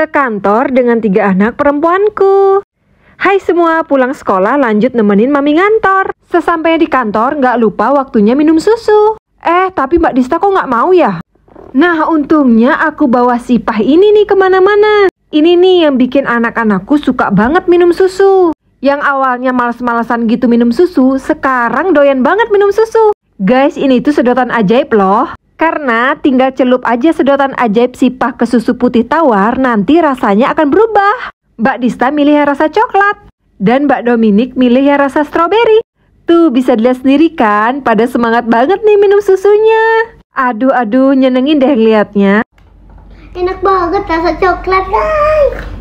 ke kantor dengan tiga anak perempuanku. Hai semua, pulang sekolah lanjut nemenin mami ngantor. Sesampainya di kantor, nggak lupa waktunya minum susu. Eh, tapi Mbak Dista kok nggak mau ya? Nah, untungnya aku bawa sipah ini nih kemana-mana. Ini nih yang bikin anak-anakku suka banget minum susu. Yang awalnya males-malesan gitu minum susu, sekarang doyan banget minum susu. Guys, ini tuh sedotan ajaib loh. Karena tinggal celup aja sedotan ajaib sipah ke susu putih tawar, nanti rasanya akan berubah. Mbak Dista milih yang rasa coklat, dan Mbak Dominik milih yang rasa stroberi. Tuh bisa dilihat sendiri kan, pada semangat banget nih minum susunya. Aduh aduh nyenengin deh liatnya. Enak banget rasa coklat guys.